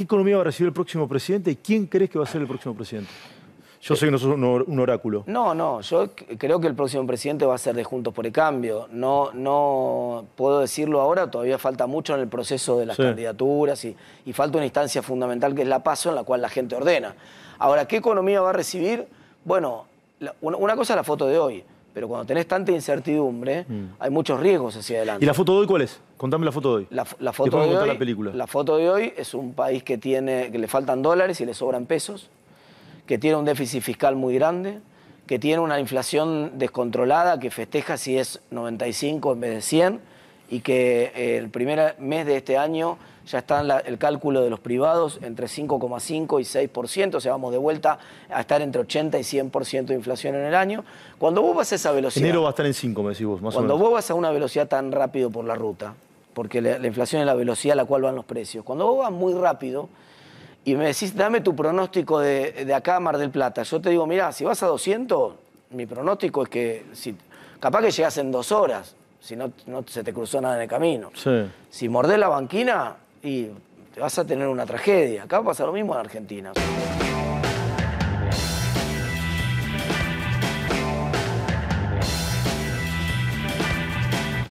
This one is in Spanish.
¿Qué economía va a recibir el próximo presidente y quién crees que va a ser el próximo presidente? Yo sé que no sos un, oráculo. No, no, yo creo que el próximo presidente va a ser de Juntos por el Cambio. No, no puedo decirlo ahora, todavía falta mucho en el proceso de las candidaturas y, y falta una instancia fundamental que es la PASO en la cual la gente ordena. Ahora, ¿qué economía va a recibir? Bueno, una cosa es la foto de hoy. Pero cuando tenés tanta incertidumbre, mm. hay muchos riesgos hacia adelante. ¿Y la foto de hoy cuál es? Contame la foto de hoy. La, foto de hoy, La foto de hoy es un país que tiene que le faltan dólares y le sobran pesos, que tiene un déficit fiscal muy grande, que tiene una inflación descontrolada que festeja si es 95 en vez de 100 y que eh, el primer mes de este año ya está el cálculo de los privados entre 5,5 y 6%, o sea, vamos de vuelta a estar entre 80 y 100% de inflación en el año. Cuando vos vas a esa velocidad... Enero va a estar en 5, me decís vos, más Cuando o menos. vos vas a una velocidad tan rápido por la ruta, porque la, inflación es la velocidad a la cual van los precios, cuando vos vas muy rápido y me decís, dame tu pronóstico de, de acá a Mar del Plata, yo te digo, mirá, si vas a 200, mi pronóstico es que... capaz que llegas en dos horas, si no, no se te cruzó nada en el camino. Si mordés la banquina, y vas a tener una tragedia. Acá pasa lo mismo en Argentina.